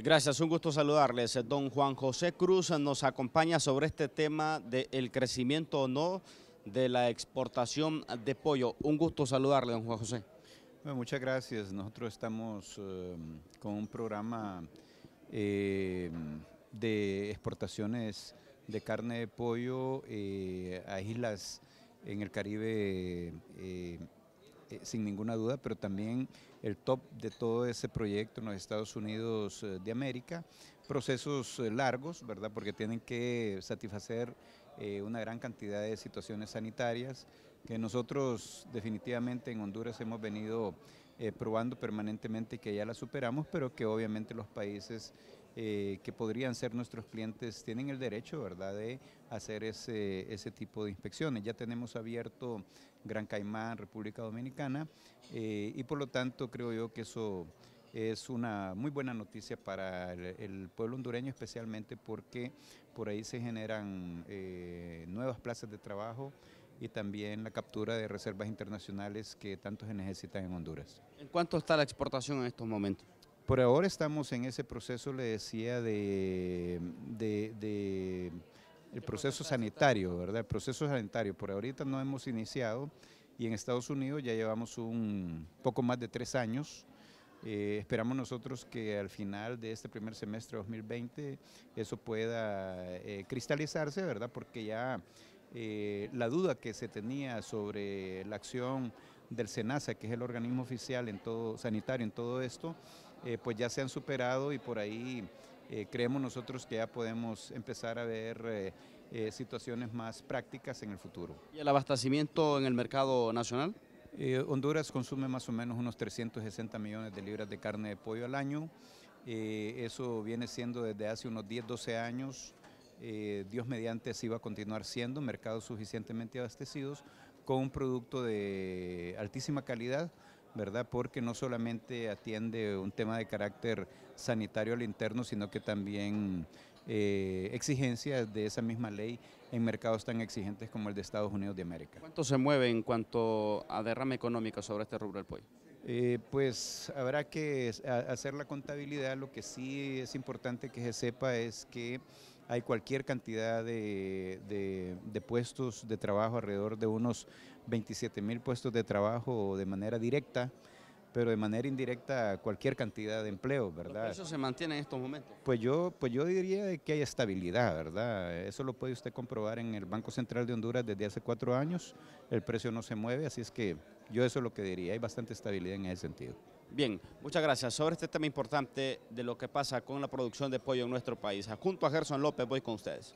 Gracias, un gusto saludarles. Don Juan José Cruz nos acompaña sobre este tema del crecimiento o no de la exportación de pollo. Un gusto saludarle, don Juan José. muchas gracias. Nosotros estamos em, con un programa em, de exportaciones de carne de pollo eh, a islas en el Caribe eh, eh, sin ninguna duda, pero también el top de todo ese proyecto en los Estados Unidos eh, de América. Procesos eh, largos, ¿verdad? Porque tienen que satisfacer una gran cantidad de situaciones sanitarias que nosotros definitivamente en Honduras hemos venido probando permanentemente que ya la superamos, pero que obviamente los países eh, que podrían ser nuestros clientes tienen el derecho ¿verdad? de hacer ese, tipo de inspecciones. Ya tenemos abierto Gran Caimán, República Dominicana, eh, y por lo tanto creo yo que eso es una muy buena noticia para el, pueblo hondureño, especialmente porque por ahí se generan eh, nuevas plazas de trabajo y también la captura de reservas internacionales que tanto se necesitan en Honduras. ¿En cuánto está la exportación en estos momentos? Por ahora estamos en ese proceso, le decía, de, el proceso sanitario, ¿verdad? El proceso sanitario. Por ahorita no hemos iniciado y en Estados Unidos ya llevamos un poco más de tres años. Eh, esperamos nosotros que al final de este primer semestre de 2020 eso pueda eh, cristalizarse, ¿verdad? Porque ya eh, la duda que se tenía sobre la acción del SENASA, que es el organismo oficial en todo, sanitario en todo esto, eh, pues ya se han superado y por ahí eh, creemos nosotros que ya podemos empezar a ver eh, situaciones más prácticas en el futuro. ¿Y el abastecimiento en el mercado nacional? Honduras consume más o menos unos 360 millones de libras de carne de pollo al año. eso viene siendo desde hace unos 10, 12 años. Dios mediante así va a continuar siendo mercados suficientemente abastecidos con un producto de altísima calidad, ¿verdad? Porque no solamente atiende un tema de carácter sanitario al interno, sino que también eh, exigencias de esa misma ley en mercados tan exigentes como el de Estados Unidos de América. ¿Cuánto se mueve en cuanto a derrame económica sobre este rubro del pollo? Eh, pues habrá que hacer la contabilidad, lo que sí es importante que se sepa es que hay cualquier cantidad de, puestos de trabajo, alrededor de unos 27 mil puestos de trabajo de manera directa pero de manera indirecta cualquier cantidad de empleo, ¿verdad? ¿Eso se mantiene en estos momentos? Pues yo, pues yo diría que hay estabilidad, ¿verdad? Eso lo puede usted comprobar en el Banco Central de Honduras desde hace cuatro años, el precio no se mueve, así es que yo eso es lo que diría, hay bastante estabilidad en ese sentido. Bien, muchas gracias. Sobre este tema importante de lo que pasa con la producción de pollo en nuestro país, junto a Gerson López voy con ustedes.